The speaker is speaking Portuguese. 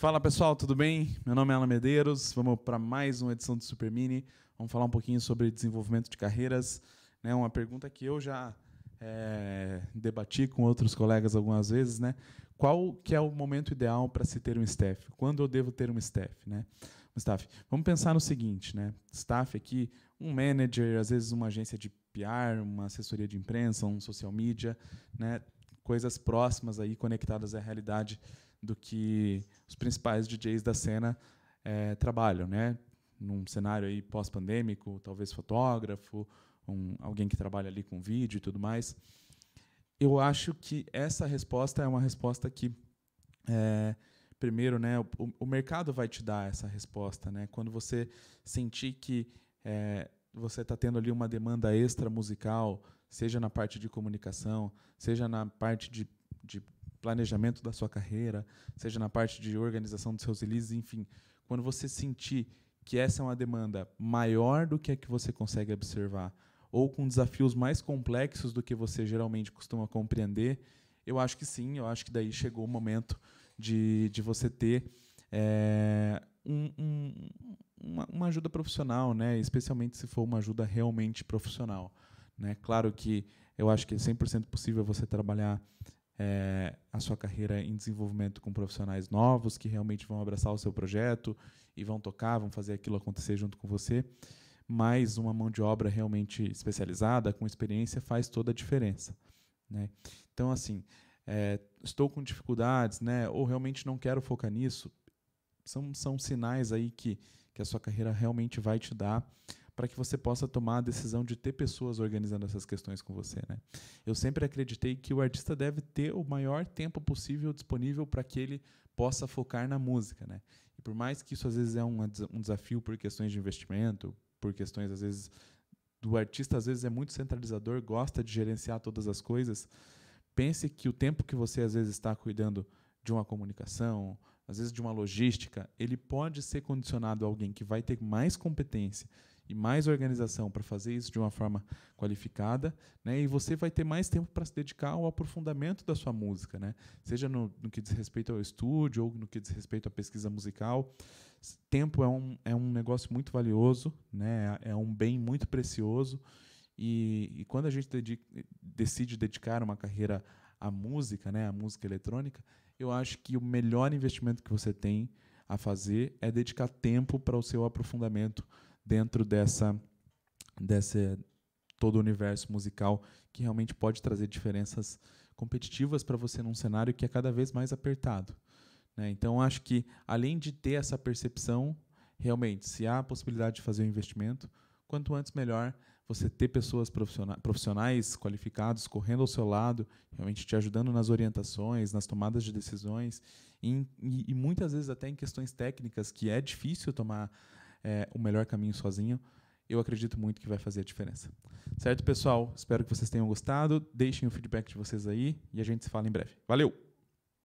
Fala pessoal, tudo bem? Meu nome é Alan Medeiros, vamos para mais uma edição do Super Mini. Vamos falar um pouquinho sobre desenvolvimento de carreiras. Né? Uma pergunta que eu já é, debati com outros colegas algumas vezes, né? Qual que é o momento ideal para se ter um staff? Quando eu devo ter um staff, né? Um staff. Vamos pensar no seguinte, né? Staff aqui, um manager, às vezes uma agência de PR, uma assessoria de imprensa, um social media, né? Coisas próximas aí conectadas à realidade do que os principais DJs da cena é, trabalham, né? Num cenário aí pós-pandêmico, talvez fotógrafo, um, alguém que trabalha ali com vídeo e tudo mais. Eu acho que essa resposta é uma resposta que é, primeiro, né, o, o, mercado vai te dar essa resposta, né? Quando você sentir que é, você está tendo ali uma demanda extra musical, seja na parte de comunicação, seja na parte de, de planejamento da sua carreira, seja na parte de organização dos seus releases, enfim, quando você sentir que essa é uma demanda maior do que a que você consegue observar, ou com desafios mais complexos do que você geralmente costuma compreender, eu acho que sim, eu acho que daí chegou o momento de, de você ter é, um, um, uma, uma, ajuda profissional, né? especialmente se for uma ajuda realmente profissional. Né? Claro que eu acho que é 100% possível você trabalhar é, a sua carreira em desenvolvimento com profissionais novos que realmente vão abraçar o seu projeto e vão tocar, vão fazer aquilo acontecer junto com você. Mas uma mão de obra realmente especializada, com experiência, faz toda a diferença. Né? Então, assim, é, estou com dificuldades, né? ou realmente não quero focar nisso, são, são sinais aí que, que a sua carreira realmente vai te dar para que você possa tomar a decisão de ter pessoas organizando essas questões com você. Né? Eu sempre acreditei que o artista deve ter o maior tempo possível disponível para que ele possa focar na música. Né? E por mais que isso às vezes é um, um desafio por questões de investimento, por questões às vezes do artista, às vezes é muito centralizador, gosta de gerenciar todas as coisas. Pense que o tempo que você às vezes está cuidando de uma comunicação, às vezes de uma logística, ele pode ser condicionado a alguém que vai ter mais competência e mais organização para fazer isso de uma forma qualificada, né? E você vai ter mais tempo para se dedicar ao aprofundamento da sua música, né? Seja no, no, que diz respeito ao estúdio ou no que diz respeito à pesquisa musical. Tempo é um, é um negócio muito valioso, né? É, é um bem muito precioso. E, e quando a gente dedica, decide dedicar uma carreira à música, né? À música eletrônica, eu acho que o melhor investimento que você tem a fazer é dedicar tempo para o seu aprofundamento dentro dessa desse todo o universo musical que realmente pode trazer diferenças competitivas para você num cenário que é cada vez mais apertado. Né? Então, acho que além de ter essa percepção, realmente, se há a possibilidade de fazer um investimento, quanto antes melhor você ter pessoas profissionais, profissionais qualificados correndo ao seu lado, realmente te ajudando nas orientações, nas tomadas de decisões e, e, e muitas vezes até em questões técnicas que é difícil tomar é, o melhor caminho sozinho, eu acredito muito que vai fazer a diferença. Certo, pessoal? Espero que vocês tenham gostado. Deixem o feedback de vocês aí e a gente se fala em breve. Valeu!